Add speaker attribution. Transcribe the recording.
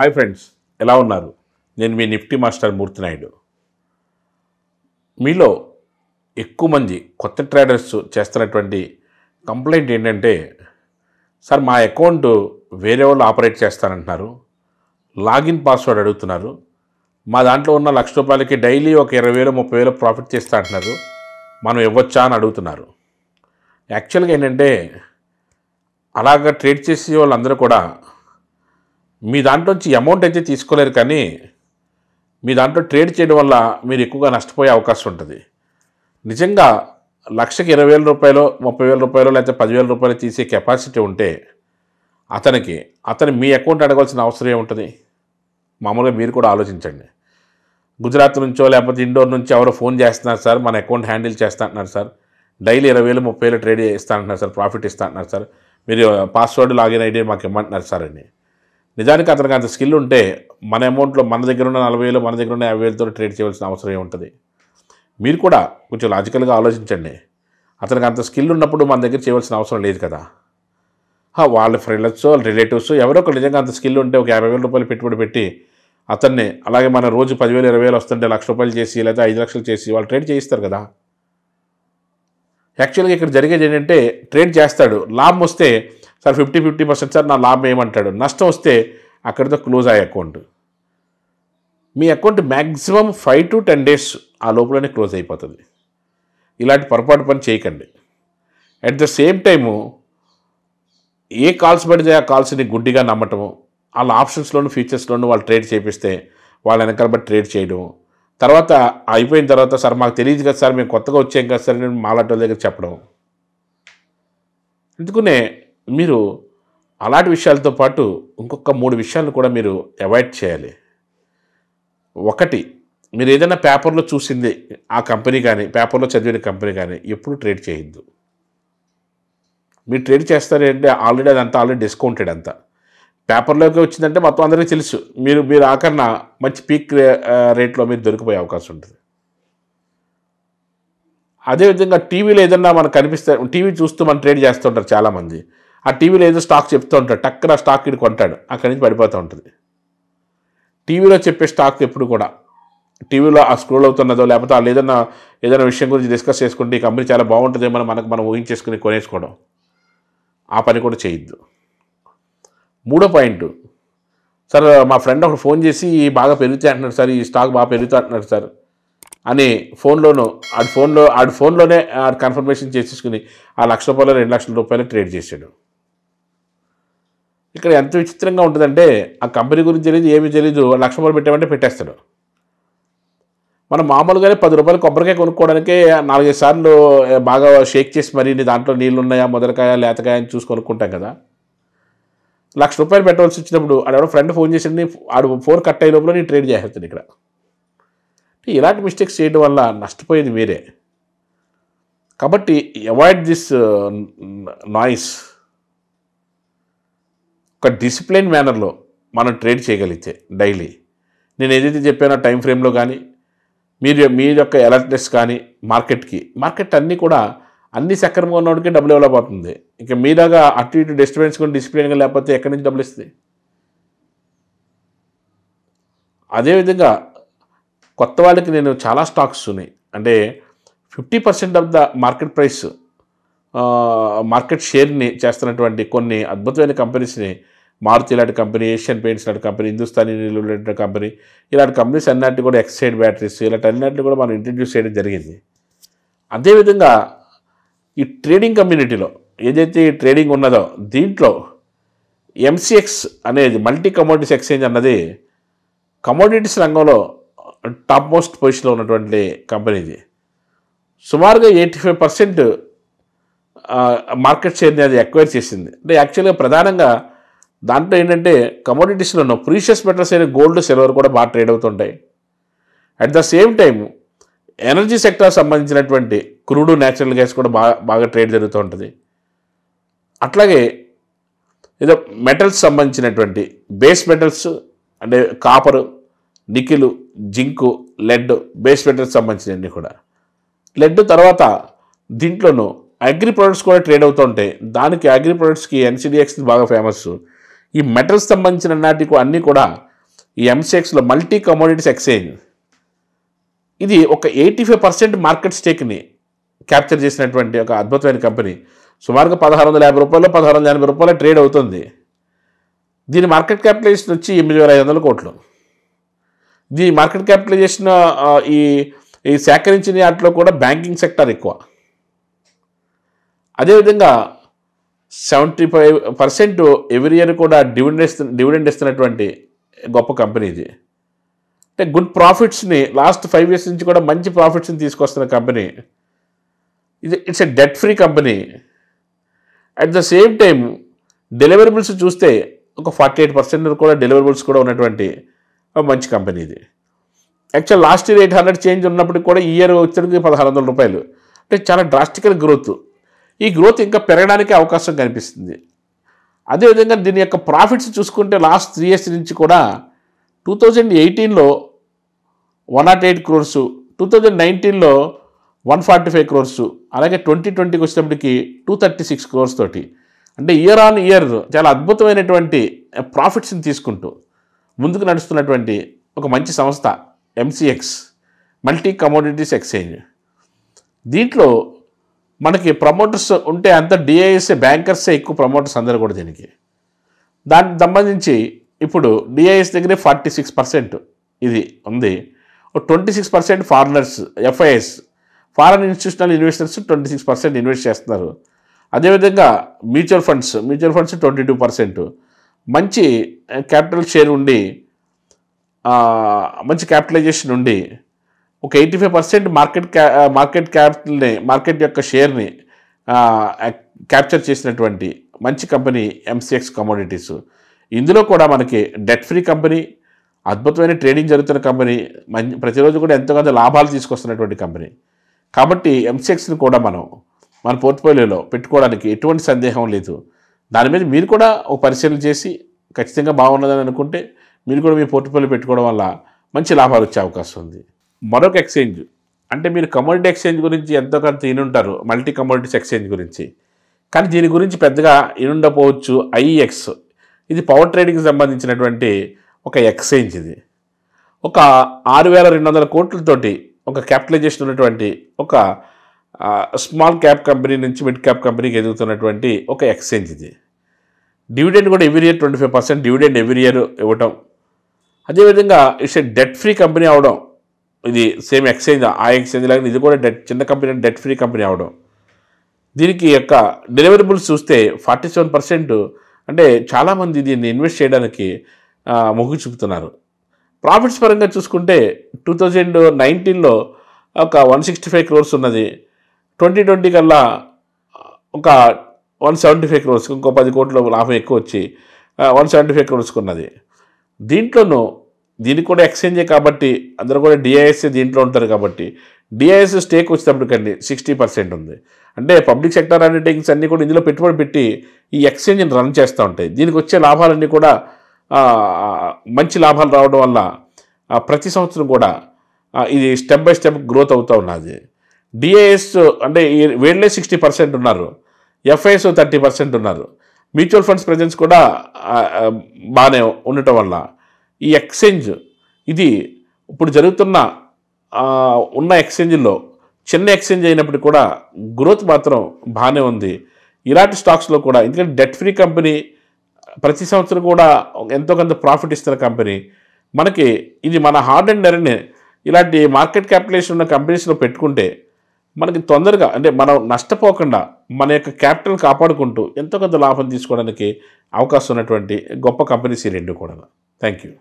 Speaker 1: hi friends ఎలా ఉన్నారు నేను మీ నిఫ్టీ మాస్టర్ మూర్తినాయుడు మీలో ఎక్కువ మంది కొత్త ట్రేడర్స్ చేస్తున్నటువంటి కంప్లైంట్ ఏంటంటే సార్ మా అకౌంట్ వేరే వాళ్ళు ఆపరేట్ చేస్తానంటున్నారు లాగిన్ పాస్వర్డ్ అడుగుతున్నారు మా దాంట్లో ఉన్న లక్ష రూపాయలకి డైలీ ఒక ఇరవై వేలు ముప్పై వేలు ప్రాఫిట్ చేస్తా అంటున్నారు మనం ఇవ్వచ్చా అని అడుగుతున్నారు యాక్చువల్గా ఏంటంటే అలాగ ట్రేడ్ చేసే వాళ్ళందరూ కూడా మీ దాంట్లోంచి అమౌంట్ అయితే తీసుకోలేరు కానీ మీ దాంట్లో ట్రేడ్ చేయడం వల్ల మీరు ఎక్కువగా నష్టపోయే అవకాశం ఉంటుంది నిజంగా లక్షకి ఇరవై వేల రూపాయలు ముప్పై వేల రూపాయలు లేకపోతే పదివేల రూపాయలు తీసే కెపాసిటీ ఉంటే అతనికి అతను మీ అకౌంట్ అడగాల్సిన అవసరం ఏముంటుంది మామూలుగా మీరు కూడా ఆలోచించండి గుజరాత్ నుంచో లేకపోతే ఇండోర్ నుంచి ఎవరో ఫోన్ చేస్తున్నారు సార్ మన అకౌంట్ హ్యాండిల్ చేస్తా అంటున్నారు సార్ డైలీ ఇరవై వేలు ముప్పై వేలు ట్రేడ్ ఇస్తా అంటున్నారు సార్ ప్రాఫిట్ ఇస్తా అంటున్నారు సార్ మీరు పాస్వర్డ్ లాగిన్ ఐడి మాకు ఇమ్మంటున్నారు సార్ అని నిజానికి అతనికి అంత స్కిల్ ఉంటే మన అమౌంట్లో మన దగ్గర ఉన్న నలభై వేలు మన దగ్గర ఉన్న యాభై వేలతో ట్రేడ్ చేయవలసిన అవసరం ఏముంటుంది మీరు కూడా కొంచెం లాజికల్గా ఆలోచించండి అతనికి అంత స్కిల్ ఉన్నప్పుడు మన దగ్గర చేయవలసిన అవసరం లేదు కదా వాళ్ళ ఫ్రెండ్స్ వాళ్ళ రిలేటివ్స్ ఎవరో ఒకరు నిజంగా అంత స్కిల్ ఉంటే ఒక యాభై వేల రూపాయలు పెట్టుబడి పెట్టి అతన్ని అలాగే మన రోజు పదివేలు ఇరవై వేలు వస్తుంటే లక్ష రూపాయలు చేసి లేదా ఐదు లక్షలు చేసి వాళ్ళు ట్రేడ్ చేయిస్తారు కదా యాక్చువల్గా ఇక్కడ జరిగేది ఏంటంటే ట్రేడ్ చేస్తాడు లాభం వస్తే sir fifty fifty percent sir నా లాభం ఏమంటాడు నష్టం వస్తే అక్కడితో క్లోజ్ అయ్యే అకౌంట్ మీ account maximum five to ten days ఆ లోపలనే క్లోజ్ అయిపోతుంది ఇలాంటి పొరపాటు పని చేయకండి అట్ ద సేమ్ టైము ఏ కాల్స్ పడితే ఆ కాల్స్ని గుడ్డిగా నమ్మటము వాళ్ళ ఆప్షన్స్లోను ఫ్యూచర్స్లోను వాళ్ళు ట్రేడ్ చేపిస్తే వాళ్ళ వెనకాల బట్టి ట్రేడ్ చేయడం తర్వాత అయిపోయిన తర్వాత సార్ మాకు తెలియదు కదా సార్ మేము కొత్తగా వచ్చాం కదా సార్ నేను మాలాటో దగ్గర చెప్పడం ఎందుకునే మీరు అలాంటి విషయాలతో పాటు ఇంకొక మూడు విషయాలు కూడా మీరు అవాయిడ్ చేయాలి ఒకటి మీరు ఏదైనా పేపర్లో చూసింది ఆ కంపెనీ కానీ పేపర్లో చదివిన కంపెనీ కానీ ఎప్పుడు ట్రేడ్ చేయొద్దు మీరు ట్రేడ్ చేస్తారంటే ఆల్రెడీ అదంతా ఆల్రెడీ డిస్కౌంటెడ్ అంతా పేపర్లోకి వచ్చిందంటే మొత్తం అందరికీ తెలుసు మీరు మీరు ఆఖరణ మంచి పీక్ రేట్లో మీరు దొరికిపోయే అవకాశం ఉంటుంది అదేవిధంగా టీవీలో ఏదన్నా మనకు కనిపిస్తే టీవీ చూస్తూ మనం ట్రేడ్ చేస్తుంటారు చాలామంది ఆ టీవీలో ఏదో స్టాక్ చెప్తూ ఉంటాడు టక్కన స్టాక్ ఇక్కడ కొంటాడు అక్కడి నుంచి పడిపోతూ ఉంటుంది టీవీలో చెప్పే స్టాక్ ఎప్పుడు కూడా టీవీలో ఆ స్క్రోల్ అవుతున్నదో లేకపోతే వాళ్ళు ఏదైనా ఏదైనా విషయం గురించి డిస్కస్ చేసుకుంటే ఈ కంపెనీ చాలా బాగుంటుంది మనం మనకు మనం ఊహించేసుకుని కొనేసుకోవడం ఆ పని కూడా చేయొద్దు మూడో పాయింట్ సార్ మా ఫ్రెండ్ ఒకడు ఫోన్ చేసి బాగా పెరుగుతాయి అంటున్నాడు సార్ ఈ స్టాక్ బాగా పెరుగుతా అంటున్నాడు సార్ అని ఫోన్లోనూ ఆడి ఫోన్లో ఆడి ఫోన్లోనే ఆడు కన్ఫర్మేషన్ చేసేసుకుని ఆ లక్ష రూపాయలు రెండు లక్షల రూపాయలు ట్రేడ్ చేశాడు ఇక్కడ ఎంత విచిత్రంగా ఉంటుందంటే ఆ కంపెనీ గురించి తెలియదు ఏమీ తెలియదు లక్ష రూపాయలు పెట్టామంటే పెట్టేస్తాడు మనం మామూలుగానే పది రూపాయలు కొబ్బరికాయ కొనుక్కోవడానికి నాలుగైదు సార్లు బాగా షేక్ చేసి మరి దాంట్లో నీళ్ళు ఉన్నాయా మొదలకాయ లేతకాయ అని చూసి కొనుక్కుంటాం కదా లక్ష రూపాయలు పెట్టవలసి వచ్చినప్పుడు ఆడెవడో ఫ్రెండ్ ఫోన్ చేసింది ఆడు ఫోర్ కట్ అయ్యే లోపల నేను ట్రేడ్ చేసేస్తాను ఇక్కడ ఇలాంటి మిస్టేక్స్ చేయడం వల్ల నష్టపోయేది మీరే కాబట్టి అవాయిడ్ దిస్ నాయిస్ ఒక డిసిప్లైన్ మేనర్లో మనం ట్రేడ్ చేయగలిగితే డైలీ నేను ఏదైతే చెప్పానో టైం ఫ్రేమ్లో కానీ మీరు మీ యొక్క అలర్ట్నెస్ కానీ మార్కెట్కి మార్కెట్ అన్నీ కూడా అన్ని సక్రమంగా ఉన్నవాడికి డబ్బులు డెవలప్ అవుతుంది ఇంకా మీలాగా అటు ఇటు డిస్టర్బెన్స్ కూడా డిసిప్లిన్గా లేకపోతే ఎక్కడి నుంచి డబ్బులు ఇస్తుంది అదేవిధంగా కొత్త వాళ్ళకి నేను చాలా స్టాక్స్ ఉన్నాయి అంటే fifty percent of the market price market షేర్ని చేస్తున్నటువంటి కొన్ని అద్భుతమైన కంపెనీస్ని మారుతి ఇలాంటి కంపెనీ ఏషియన్ పెయింట్స్ లాంటి కంపెనీ హిందుస్థానీ లాంటి కంపెనీ ఇలాంటి కంపెనీస్ అన్నింటినీ కూడా ఎక్సైడ్ బ్యాటరీస్ ఇలాంటి అన్నింటినీ కూడా మనం ఇంట్రడ్యూస్ చేయడం జరిగింది అదేవిధంగా ఈ ట్రేడింగ్ కమ్యూనిటీలో ఏదైతే ట్రేడింగ్ ఉన్నదో దీంట్లో ఎంసీఎక్స్ అనేది మల్టీ కమోడిటీస్ ఎక్స్చేంజ్ అన్నది కమోడిటీస్ రంగంలో టాప్ మోస్ట్ పొజిషన్లో ఉన్నటువంటి కంపెనీ ఇది సుమారుగా ఎయిటీ ఫైవ్ పర్సెంట్ మార్కెట్ షేర్ని అది ఎక్వైర్ చేసింది అంటే యాక్చువల్గా ప్రధానంగా దాంట్లో ఏంటంటే కమోడిటీస్లో ఉన్న ప్రీషియస్ మెటల్స్ అయిన గోల్డ్ సిల్వర్ కూడా బాగా ట్రేడ్ అవుతుంటాయి at the same time energy sector సంబంధించినటువంటి క్రూడు న్యాచురల్ గ్యాస్ కూడా బాగా బాగా ట్రేడ్ జరుగుతూ ఉంటుంది అట్లాగే ఏదో మెటల్స్ సంబంధించినటువంటి బేస్ మెటల్స్ అంటే copper nickel zinc lead base metals సంబంధించినవి కూడా లెడ్ తర్వాత దీంట్లోనూ అగ్రి ప్రొడక్ట్స్ కూడా ట్రేడ్ అవుతూ ఉంటాయి దానికి అగ్రి ప్రొడక్ట్స్కి ఎన్సిడిఎక్స్ బాగా ఫేమస్ ఈ మెటల్స్ సంబంధించిన నాటికి అన్నీ కూడా ఈ ఎంసీఎక్స్లో మల్టీ కమోడిటీస్ ఎక్స్చేంజ్ ఇది ఒక ఎయిటీ ఫైవ్ పర్సెంట్ మార్కెట్ స్టేక్ని క్యాప్చర్ చేసినటువంటి ఒక అద్భుతమైన కంపెనీ సుమారుగా పదహారు వందల యాభై రూపాయలు పదహారు వందల ఎనభై రూపాయలు ట్రేడ్ అవుతుంది దీని మార్కెట్ క్యాపిటలైజేషన్ వచ్చి ఎనిమిది వేల ఐదు వందల కోట్లు దీని మార్కెట్ క్యాపిటలైజేషన్ ఈ ఈ సేకరించిన వాటిలో కూడా బ్యాంకింగ్ సెక్టర్ ఎక్కువ అదేవిధంగా seventy five percent every year కూడా డివిడెండ్ ఇస్తు డివిడెండ్ ఇస్తున్నటువంటి గొప్ప కంపెనీ ఇది అంటే గుడ్ ప్రాఫిట్స్ని లాస్ట్ ఫైవ్ ఇయర్స్ నుంచి కూడా మంచి ప్రాఫిట్స్ని తీసుకొస్తున్న కంపెనీ ఇది it's a debt free company at the same time deliverables చూస్తే ఒక ఫార్టీ ఎయిట్ పర్సెంట్ కూడా డెలివరబుల్స్ కూడా ఉన్నటువంటి మంచి కంపెనీ ఇది actual last year eight hundred change ఉన్నప్పటికి కూడా ఈ ఇయర్ వచ్చేటికి పదహారు వందల రూపాయలు అంటే చాలా డ్రాస్టికల్ గ్రోత్ ఈ గ్రోత్ ఇంకా పెరగడానికి అవకాశం కనిపిస్తుంది అదేవిధంగా దీని యొక్క ప్రాఫిట్స్ చూసుకుంటే లాస్ట్ త్రీ ఇయర్స్ నుంచి కూడా టూ థౌజండ్ ఎయిటీన్లో one nought eight crores two thousand నైన్టీన్లో వన్ ఫార్టీ ఫైవ్ క్రోర్స్ అలాగే ట్వంటీ ట్వంటీకి వచ్చేటప్పటికి టూ థర్టీ సిక్స్ క్రోర్స్ తోటి అంటే ఇయర్ ఆన్ ఇయర్ చాలా అద్భుతమైనటువంటి ప్రాఫిట్స్ని eh, తీసుకుంటూ ముందుకు నడుస్తున్నటువంటి ఒక మంచి సంస్థ ఎంసీఎక్స్ మల్టీ కమోడిటీస్ ఎక్స్చేంజ్ దీంట్లో మనకి ప్రమోటర్స్ ఉంటే అంత డిఐఎస్ఏ బ్యాంకర్సే ఎక్కువ ప్రమోటర్స్ అందరూ కూడా దీనికి దానికి సంబంధించి ఇప్పుడు డిఐఎస్ దగ్గరే ఫార్టీ సిక్స్ పర్సెంట్ ఇది ఉంది twenty six percent foreigners FIs foreign institutional investors twenty six percent invest చేస్తున్నారు అదేవిధంగా mutual funds mutual funds twenty two percent మంచి క్యాపిటల్ షేర్ ఉండి మంచి క్యాపిటలైజేషన్ ఉండి ఒక ఎయిటీ ఫైవ్ పర్సెంట్ మార్కెట్ క్యా మార్కెట్ క్యాపిటల్ని మార్కెట్ యొక్క షేర్ని క్యాప్చర్ చేసినటువంటి మంచి కంపెనీ ఎంసీఎక్స్ కమోడిటీస్ ఇందులో కూడా మనకి డెట్ ఫ్రీ కంపెనీ అద్భుతమైన ట్రేడింగ్ జరుగుతున్న కంపెనీ మంచి ప్రతిరోజు కూడా కొంత లాభాలు తీసుకొస్తున్నటువంటి కంపెనీ కాబట్టి ఎంసెక్స్ని కూడా మనం మన పోర్ట్ఫోలియోలో పెట్టుకోవడానికి ఎటువంటి సందేహం లేదు దాని మీద మీరు కూడా ఒక పరిశీలన చేసి ఖచ్చితంగా బాగున్నదని అనుకుంటే మీరు కూడా మీ పోర్ట్ఫోలియో పెట్టుకోవడం వల్ల మంచి లాభాలు వచ్చే అవకాశం ఉంది మరొక ఎక్స్చేంజ్ అంటే మీరు కమోడిటీ ఎక్స్చేంజ్ గురించి ఎంతో కొంత ఇనుంటారు మల్టీ కమోడిటీస్ ఎక్స్చేంజ్ గురించి కానీ దీని గురించి పెద్దగా ఇనుండపోవచ్చు ఐఎక్స్ ఇది పవర్ ట్రేడింగ్కి సంబంధించినటువంటి ఒక ఎక్స్చేంజ్ ఇది ఒక ఆరు వేల రెండు వందల కోట్లతోటి ఒక క్యాపిటలైజేషన్ ఉన్నటువంటి ఒక స్మాల్ క్యాప్ కంపెనీ నుంచి మిడ్ క్యాప్ కంపెనీకి ఎదుగుతున్నటువంటి ఒక ఎక్స్చేంజ్ ఇది డివిడెండ్ కూడా every year twenty five percent dividend every year ఇవ్వటం అదేవిధంగా it's a debt free company అవడం ఇది సేమ్ ఎక్స్చేంజ్ ఆ ఎక్స్చేంజ్ లాగా ఇది కూడా డెట్ చిన్న కంపెనీ డెట్ ఫ్రీ కంపెనీ అవడం దీనికి యొక్క డెలివరబుల్స్ చూస్తే ఫార్టీ సెవెన్ పర్సెంట్ అంటే చాలామంది దీన్ని ఇన్వెస్ట్ చేయడానికి మొగ్గు చూపుతున్నారు ప్రాఫిట్స్ పరంగా చూసుకుంటే టూ థౌజండ్ నైన్టీన్లో ఒక వన్ సిక్స్టీ ఫైవ్ క్రోర్స్ ఉన్నది ట్వంటీ ట్వంటీ కల్లా ఒక వన్ సెవెంటీ ఫైవ్ క్రోర్స్ ఇంకో పది కోట్ల లాభం ఎక్కువ వచ్చి వన్ సెవెంటీ ఫైవ్ క్రోర్స్కి ఉన్నది దీంట్లోనూ దీనికి కూడా ఎక్స్చేంజే కాబట్టి అందరూ కూడా డిఐఎస్ఏ దీంట్లో ఉంటారు కాబట్టి డిఐఎస్ స్టేక్ వచ్చేటప్పటికండి సిక్స్టీ పర్సెంట్ ఉంది అంటే పబ్లిక్ సెక్టర్ అండర్టేకింగ్స్ అన్నీ కూడా ఇందులో పెట్టుబడి పెట్టి ఈ ఎక్స్చేంజ్ని రన్ చేస్తూ ఉంటాయి దీనికి వచ్చే లాభాలన్నీ కూడా మంచి లాభాలు రావడం వల్ల ప్రతి సంవత్సరం కూడా ఇది స్టెప్ బై స్టెప్ గ్రోత్ అవుతూ ఉన్నది డిఏఎస్ అంటే వీళ్ళే సిక్స్టీ పర్సెంట్ ఉన్నారు ఎఫ్ఐఎస్ థర్టీ పర్సెంట్ ఉన్నారు మ్యూచువల్ ఫండ్స్ ప్రజెన్స్ కూడా బాగానే ఉండటం వల్ల ఈ ఎక్స్చేంజ్ ఇది ఇప్పుడు జరుగుతున్న ఉన్న ఎక్స్చేంజ్లో చిన్న ఎక్స్చేంజ్ అయినప్పటికీ కూడా గ్రోత్ మాత్రం బాగానే ఉంది ఇలాంటి స్టాక్స్లో కూడా ఎందుకంటే డెట్ ఫ్రీ కంపెనీ ప్రతి సంవత్సరం కూడా ఎంతో కొంత ప్రాఫిట్ ఇస్తున్న కంపెనీ మనకి ఇది మన హార్డ్ అండ్ ఎర్న్ ఇలాంటి మార్కెట్ క్యాపిటలేషన్ ఉన్న కంపెనీస్లో పెట్టుకుంటే మనకి తొందరగా అంటే మనం నష్టపోకుండా మన యొక్క క్యాపిటల్ కాపాడుకుంటూ ఎంతో కొంత లాభం తీసుకోవడానికి అవకాశం ఉన్నటువంటి గొప్ప కంపెనీస్ ఈ రెండు కూడా థ్యాంక్ యూ